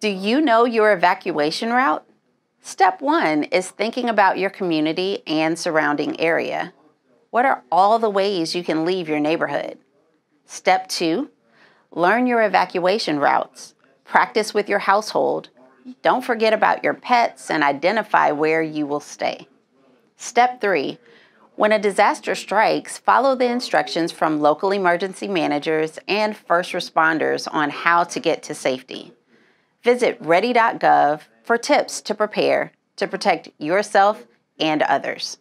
Do you know your evacuation route? Step one is thinking about your community and surrounding area. What are all the ways you can leave your neighborhood? Step two, learn your evacuation routes. Practice with your household. Don't forget about your pets and identify where you will stay. Step three, when a disaster strikes, follow the instructions from local emergency managers and first responders on how to get to safety. Visit ready.gov for tips to prepare to protect yourself and others.